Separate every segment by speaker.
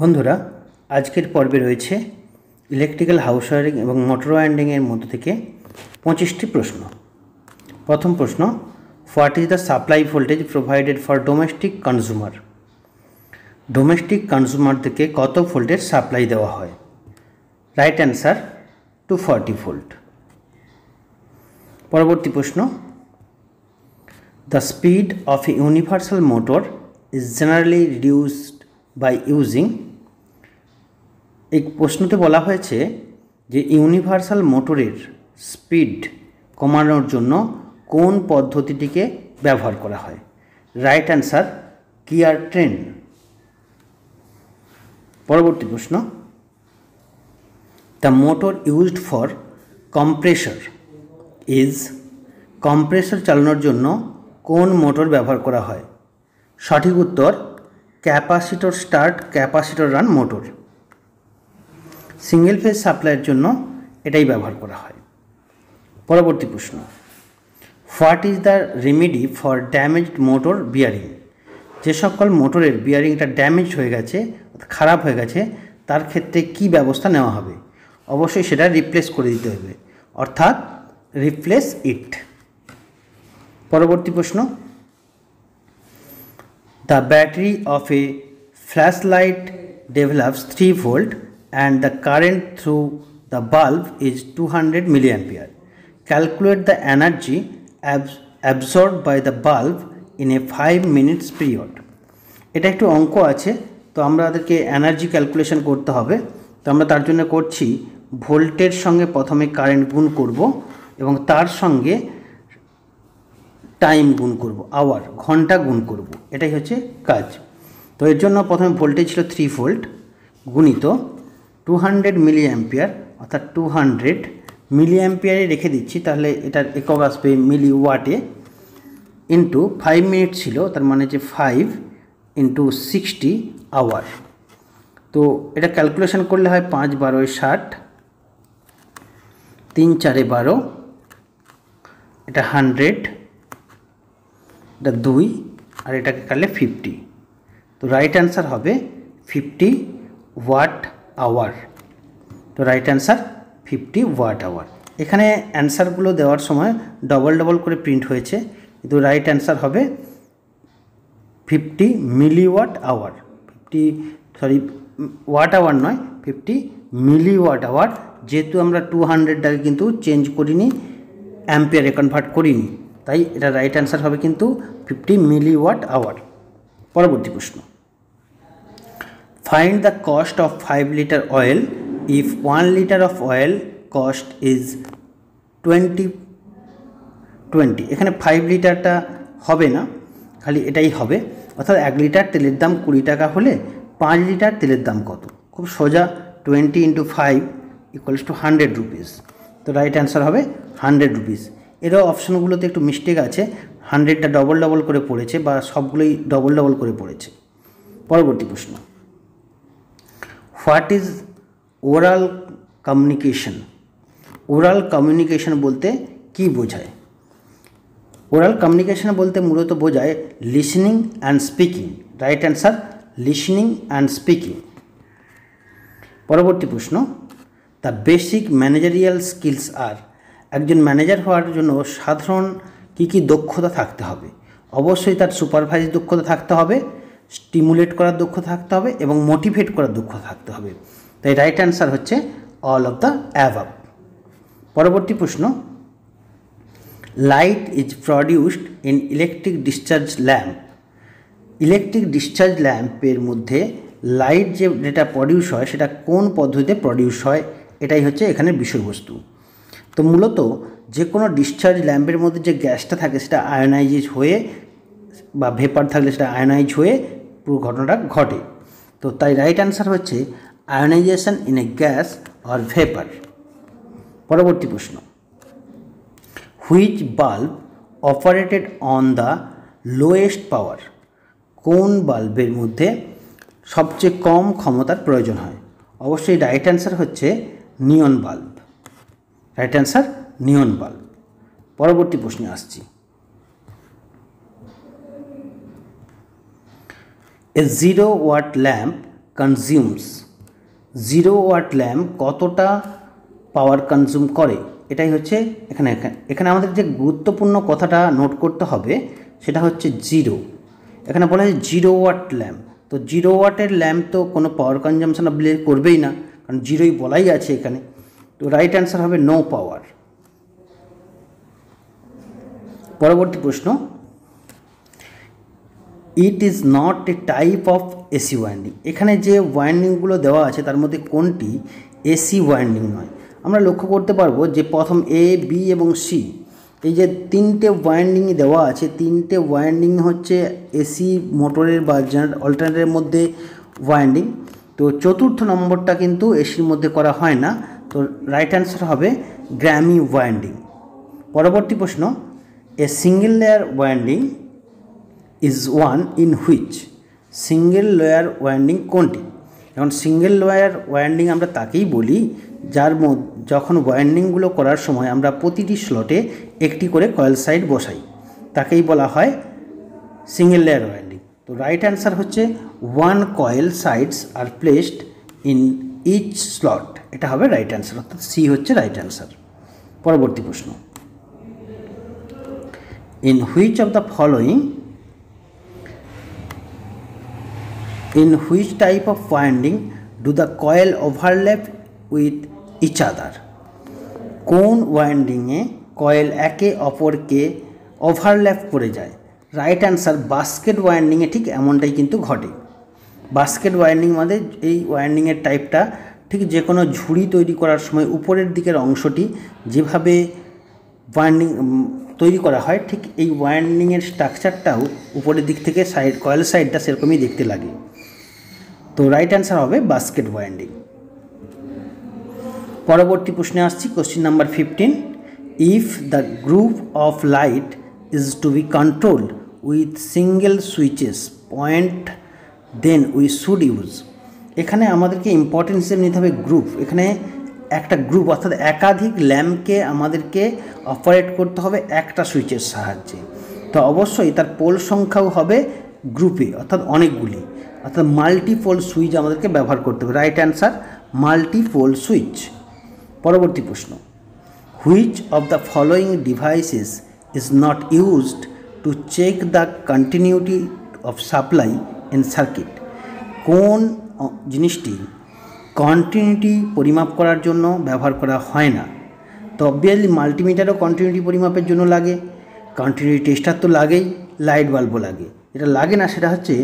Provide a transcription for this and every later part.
Speaker 1: বন্ধুরা আজকের পর্বে রয়েছে ইলেকট্রিক্যাল হাউস ওয়ারিং এবং মোটর ওয়াইন্ডিংয়ের মধ্য থেকে পঁচিশটি প্রশ্ন প্রথম প্রশ্ন what is the supply voltage provided for domestic consumer domestic থেকে কত ভোল্টের সাপ্লাই দেওয়া হয় right answer two forty volt পরবর্তী প্রশ্ন the speed of a universal motor is generally reduced by using এই প্রশ্নতে বলা হয়েছে যে ইউনিভার্সাল মোটরের স্পিড কমানোর জন্য কোন পদ্ধতিটিকে ব্যবহার করা হয় রাইট অ্যান্সার গিয়ার ট্রেন পরবর্তী প্রশ্ন the motor used for compressor is compressor চালানোর জন্য কোন মোটর ব্যবহার করা হয় সঠিক উত্তর capacitor start capacitor run motor single phase সাপ্লাইয়ের জন্য এটাই ব্যবহার করা হয় পরবর্তী প্রশ্ন what is the remedy for damaged motor bearing যে সকল মোটরের বিয়ারিংটা ড্যামেজ হয়ে গেছে খারাপ হয়ে গেছে তার ক্ষেত্রে কি ব্যবস্থা নেওয়া হবে অবশ্যই সেটা রিপ্লেস করে দিতে হবে অর্থাৎ রিপ্লেস ইট পরবর্তী প্রশ্ন the battery of a flash light develops three volt and the current through the bulb is 200 milliampere. Calculate the energy ab absorbed by the bulb in a 5 minutes period. এটা একটু অঙ্ক আছে তো আমাদেরকে energy calculation করতে হবে তো আমরা তার জন্য করছি ভোল্টের সঙ্গে প্রথমে কারেন্ট গুণ করব এবং তার সঙ্গে টাইম গুণ করব আওয়ার ঘন্টা গুণ করব এটাই হচ্ছে কাজ তো এর জন্য প্রথমে ভোল্টেজ ছিল থ্রি ভোল্ট গুণিত টু হান্ড্রেড মিলি অ্যাম্পিয়ার অর্থাৎ টু হান্ড্রেড মিলি অ্যাম্পিয়ারে রেখে দিচ্ছি তাহলে এটার একক আসবে মিলি ওয়াটে ইন্টু ফাইভ মিনিট ছিল তার মানে যে ফাইভ ইন্টু সিক্সটি আওয়ার তো এটা ক্যালকুলেশন করলে হয় পাঁচ বারোয় ষাট তিন চারে বারো এটা হান্ড্রেড এটা দুই আর এটাকে কালে ফিফটি তো রাইট অ্যান্সার হবে ফিফটি ওয়াট আওয়ার তো right answer fifty watt hour এখানে অ্যান্সারগুলো দেওয়ার সময় ডবল ডবল করে প্রিন্ট হয়েছে কিন্তু রাইট অ্যান্সার হবে fifty milli watt hour fifty sorry watt hour নয় ফিফটি মিলি মিলিওয়াট আওয়ার যেহেতু আমরা টু হান্ড্রেডটাকে কিন্তু চেঞ্জ করিনি অ্যাম্পিয়ারে কনভার্ট করিনি তাই এটা রাইট অ্যান্সার হবে কিন্তু ফিফটি মিলি ওয়াট আওয়ার পরবর্তী প্রশ্ন Find the cost of 5 liter oil if 1 liter of oil cost is 20 20 এখানে 5 লিটারটা হবে না খালি এটাই হবে অর্থাৎ এক লিটার তেলের দাম কুড়ি টাকা হলে পাঁচ লিটার তেলের দাম কত খুব সোজা twenty into five equals two hundred rupees তো রাইট आंसर হবে হান্ড্রেড রুপিস এরও অপশনগুলোতে একটু মিস্টেক আছে 100টা ডবল ডবল করে পড়েছে বা সবগুলোই ডবল ডবল করে পড়েছে পরবর্তী প্রশ্ন what is oral communication oral communication বলতে কি বোঝায় ওরাল কমিউনিকেশন বলতে মূলত বোঝায় listening and speaking right answer listening and speaking পরবর্তী প্রশ্ন the basic managerial skills are একজন ম্যানেজার হওয়ার জন্য সাধারণ কী কী দক্ষতা থাকতে হবে অবশ্যই তার সুপারভাইজ দক্ষতা থাকতে হবে স্টিমুলেট করার দক্ষ থাকতে হবে এবং মোটিভেট করার দক্ষ থাকতে হবে তাই রাইট অ্যান্সার হচ্ছে অল অফ দ্য অ্যাভাব পরবর্তী প্রশ্ন light is produced in electric discharge lamp electric discharge ল্যাম্পের মধ্যে লাইট যে যেটা প্রডিউস হয় সেটা কোন পদ্ধতিতে প্রডিউস হয় এটাই হচ্ছে এখানে বিষয়বস্তু তো মূলত যে কোনো ডিসচার্জ ল্যাম্পের মধ্যে যে গ্যাসটা থাকে সেটা আয়োনাইজ হয়ে বা ভেপার থাকলে সেটা আয়োনাইজ হয়ে পুরো ঘটনাটা ঘটে তো তাই রাইট অ্যান্সার হচ্ছে ionisation in a gas or vapour পরবর্তী প্রশ্ন which bulb operated on the lowest power কোন বাল্বের মধ্যে সবচেয়ে কম ক্ষমতার প্রয়োজন হয় অবশ্যই রাইট অ্যান্সার হচ্ছে neon bulb right answer neon bulb পরবর্তী প্রশ্নে আসছি a zero watt lamp consumes zero watt lamp কতটা পাওয়ার কনজিউম করে এটাই হচ্ছে এখানে এখানে আমাদের যে গুরুত্বপূর্ণ কথাটা নোট করতে হবে সেটা হচ্ছে জিরো এখানে বলা হয় জিরো ওয়াট ল্যাম্প তো জিরো ওয়াটের ল্যাম্প তো কোনো পাওয়ার কনজামশন আপনি করবেই না কারণ জিরোই বলাই আছে এখানে তো রাইট অ্যান্সার হবে নো পাওয়ার পরবর্তী প্রশ্ন it is not a type of AC winding এখানে যে ওয়াইন্ডিংগুলো দেওয়া আছে তার মধ্যে কোনটি এসি ওয়াইন্ডিং নয় আমরা লক্ষ্য করতে পারবো যে প্রথম এ বি এবং সি এই যে তিনটে ওয়াইন্ডিং দেওয়া আছে তিনটে ওয়াইন্ডিং হচ্ছে এসি মোটরের বা অল্টারনেটের মধ্যে ওয়াইন্ডিং তো চতুর্থ নম্বরটা কিন্তু এসির মধ্যে করা হয় না তো রাইট অ্যান্সার হবে গ্র্যামি ওয়াইন্ডিং পরবর্তী প্রশ্ন a single layer winding is one in which single layer winding কোনটি এখন সিঙ্গেল লেয়ার ওয়াইন্ডিং আমরা তাকেই বলি যার মধ্যে যখন ওয়াইন্ডিংগুলো করার সময় আমরা প্রতিটি স্লটে একটি করে কয়েল সাইড বসাই তাকেই বলা হয় সিঙ্গেল লেয়ার ওয়াইন্ডিং তো রাইট অ্যান্সার হচ্ছে one coil sides are placed in each slot এটা হবে রাইট অ্যান্সার অর্থাৎ সি হচ্ছে রাইট অ্যান্সার পরবর্তী প্রশ্ন in which of the following in which type of winding do the coil overlap with each other কোন ওয়াইন্ডিংয়ে coil একে অপরকে overlap করে যায় রাইট অ্যান্সার বাস্কেট ওয়াইন্ডিংয়ে ঠিক এমনটাই কিন্তু ঘটে বাস্কেট ওয়াইন্ডিং মানে এই ওয়াইন্ডিংয়ের টাইপটা ঠিক যে কোনো ঝুড়ি তৈরি করার সময় উপরের দিকের অংশটি যেভাবে ওয়াইন্ডিং তৈরি করা হয় ঠিক এই ওয়াইন্ডিংয়ের স্ট্রাকচারটাও উপরের দিক থেকে সাইড কয়েল সাইডটা সেরকমই দেখতে লাগে তো রাইট অ্যান্সার হবে বাস্কেট ওয়াইন্ডিং পরবর্তী প্রশ্নে আসছি question number fifteen if the group of light is to be controlled with single switches point then we should use এখানে আমাদেরকে ইম্পর্টেন্স হিসেবে নিতে হবে গ্রুপ এখানে একটা গ্রুপ অর্থাৎ একাধিক ল্যাম্পকে আমাদেরকে অপারেট করতে হবে একটা সুইচের সাহায্যে তো অবশ্যই তার পোল সংখ্যাও হবে গ্রুপে অর্থাৎ অনেকগুলি অর্থাৎ মাল্টিপোল সুইচ আমাদেরকে ব্যবহার করতে হবে রাইট অ্যান্সার মাল্টিপোল সুইচ পরবর্তী প্রশ্ন which of the following devices is not used to check the continuity of supply in circuit কোন জিনিসটি কন্টিনিউটি পরিমাপ করার জন্য ব্যবহার করা হয় না তো অবভিয়াসলি মাল্টিমিটারও কন্টিনিউটি পরিমাপের জন্য লাগে কন্টিনিউটি টেস্টার তো লাগেই লাইট বাল্বও লাগে যেটা লাগে না সেটা হচ্ছে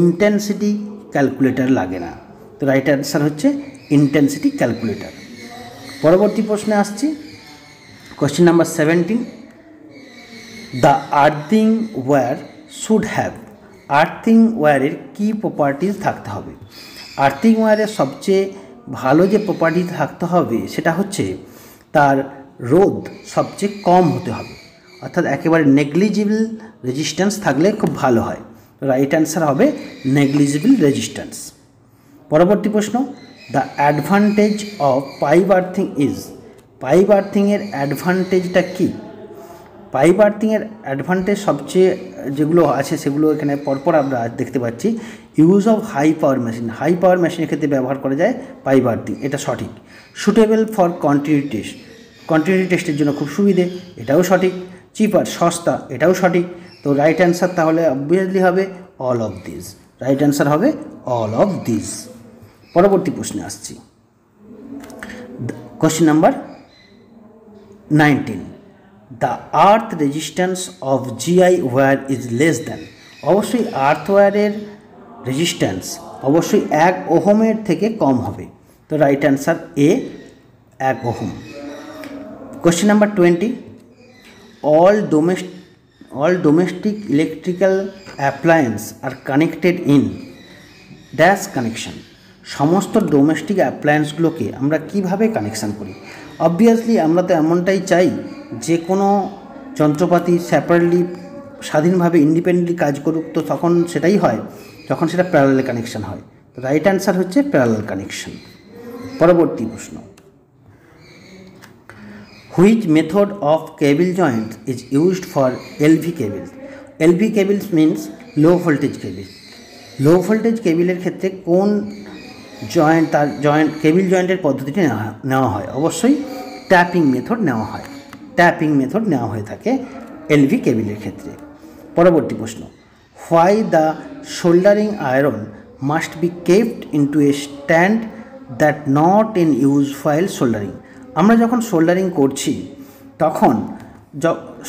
Speaker 1: ইন্টেন্সিটি ক্যালকুলেটার লাগে না তো রাইট অ্যান্সার হচ্ছে ইন্টেন্সিটি ক্যালকুলেটার পরবর্তী প্রশ্নে আসছি question number seventeen the earthing wire should have earthing ওয়্যারের কী প্রপার্টিজ থাকতে হবে আর্থিং ওয়্যারের সবচেয়ে ভালো যে প্রপার্টি থাকতে হবে সেটা হচ্ছে তার রোদ সবচেয়ে কম হতে হবে অর্থাৎ একেবারে নেগলিজিবল রেজিস্ট্যান্স থাকলে খুব ভালো হয় রাইট অ্যান্সার হবে নেগলিজিবল রেজিস্ট্যান্স পরবর্তী প্রশ্ন the advantage of pipe earthing is pipe আর্থিংয়ের অ্যাডভান্টেজটা কী পাইপ আর্থিংয়ের অ্যাডভান্টেজ সবচেয়ে যেগুলো আছে সেগুলো এখানে পরপর আমরা দেখতে পাচ্ছি use of high power machine high power মেশিনের ক্ষেত্রে ব্যবহার করা যায় পাইপ আর্থিং এটা সঠিক suitable for continue test continue টেস্টের জন্য খুব সুবিধে এটাও সঠিক চিপার সস্তা এটাও সঠিক তো রাইট অ্যান্সার তাহলে অবভিয়াসলি হবে all of this right answer হবে অল অফ দিস পরবর্তী প্রশ্নে আসছি question number nineteen the earth resistance of GI wire is less than অবশ্যই আর্থ ওয়ারের রেজিস্ট্যান্স অবশ্যই এক ওহমের থেকে কম হবে তো রাইট অ্যান্সার এ এক ohm question number twenty all domestic all domestic electrical appliances are connected in dash connection সমস্ত domestic অ্যাপ্লায়েন্সগুলোকে আমরা কিভাবে কানেকশান করি অবভিয়াসলি আমরা তো এমনটাই চাই যে কোনো যন্ত্রপাতি সেপারেটলি স্বাধীনভাবে ইন্ডিপেন্ডেন্টলি কাজ করুক তো তখন সেটাই হয় যখন সেটা প্যারালাল কানেকশান হয় রাইট অ্যান্সার হচ্ছে প্যারালাল কানেকশান পরবর্তী প্রশ্ন which method of cable joint is used for LV cable LV cables means low voltage cable low voltage কেবিলের ক্ষেত্রে কোন জয়েন্ট তার জয়েন্ট কেবিল জয়েন্টের পদ্ধতিটি নেওয়া হয় অবশ্যই ট্যাপিং মেথড নেওয়া হয় ট্যাপিং মেথড নেওয়া হয়ে থাকে এলভি কেবিলের ক্ষেত্রে পরবর্তী প্রশ্ন why the soldering iron must be kept into a stand that not in use while soldering আমরা যখন সোল্ডারিং করছি তখন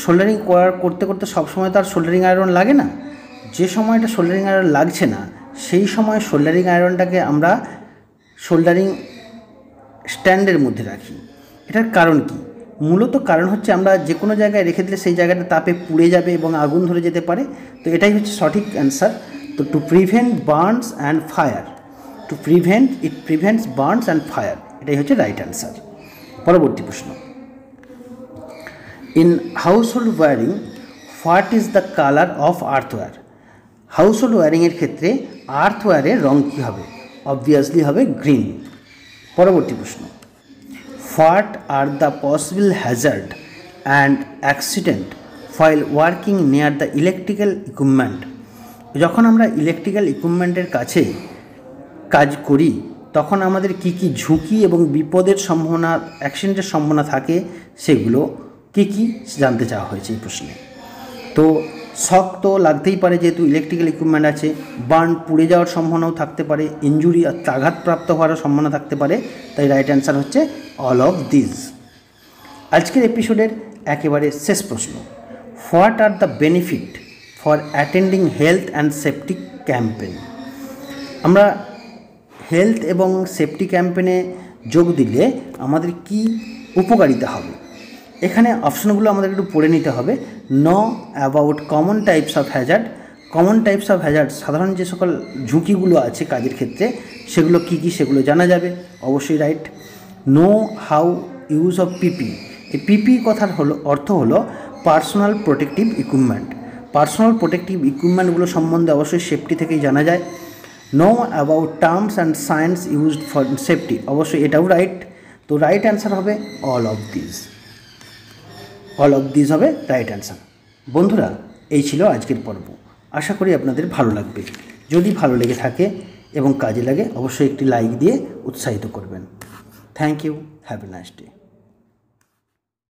Speaker 1: সোল্ডারিং করার করতে করতে সবসময় তো আর সোল্ডারিং আয়রন লাগে না যে সময়টা সোল্ডারিং আয়রন লাগছে না সেই সময় সোল্ডারিং আয়রনটাকে আমরা সোল্ডারিং স্ট্যান্ডের মধ্যে রাখি এটার কারণ কি মূলত কারণ হচ্ছে আমরা যে কোনো জায়গায় রেখে দিলে সেই জায়গাটা তাপে পুড়ে যাবে এবং আগুন ধরে যেতে পারে তো এটাই হচ্ছে সঠিক অ্যান্সার তো to prevent burns and fire to prevent it prevents burns and fire এটাই হচ্ছে রাইট অ্যান্সার পরবর্তী প্রশ্ন in household wiring what is the colour of earth wire household ওয়ারিংয়ের ক্ষেত্রে আর্থওয়্যারের রং কী হবে অবভিয়াসলি হবে গ্রিন পরবর্তী প্রশ্ন what are the possible hazard and accident while working near the electrical equipment যখন আমরা ইলেকট্রিক্যাল ইকুইপমেন্টের কাছে কাজ করি তখন আমাদের কি কি ঝুঁকি এবং বিপদের সম্ভাবনা অ্যাক্সিডেন্টের সম্ভাবনা থাকে সেগুলো কি কি জানতে চাওয়া হয়েছে এই প্রশ্নে তো শক তো লাগতেই পারে যেহেতু ইলেকট্রিক্যাল ইকুইপমেন্ট আছে বার্ন পুড়ে যাওয়ার সম্ভাবনাও থাকতে পারে ইঞ্জুরি আর আঘাতপ্রাপ্ত হওয়ার সম্ভাবনা থাকতে পারে তাই রাইট অ্যান্সার হচ্ছে অল অফ দিস আজকের এপিসোডের একেবারে শেষ প্রশ্ন what are the benefit for attending health and safety campaign আমরা হেলথ এবং সেফটি ক্যাম্পেনে যোগ দিলে আমাদের কি উপকারিতা হবে এখানে অপশানগুলো আমাদের একটু পড়ে নিতে হবে know about common types of hazard common types of hazard সাধারণ যে সকল ঝুঁকিগুলো আছে কাজের ক্ষেত্রে সেগুলো কি কি সেগুলো জানা যাবে অবশ্যই right know how use of PP এই পিপি কথার হলো অর্থ হলো personal protective equipment personal protective ইকুইপমেন্টগুলো সম্বন্ধে অবশ্যই সেফটি থেকেই জানা যায় know about terms and science used for safety অবশ্যই এটাও রাইট তো রাইট অ্যান্সার হবে all of this all of this হবে রাইট অ্যান্সার বন্ধুরা এই ছিল আজকের পর্ব আশা করি আপনাদের ভালো লাগবে যদি ভালো লেগে থাকে এবং কাজে লাগে অবশ্যই একটি লাইক দিয়ে উৎসাহিত করবেন thank you have a nice day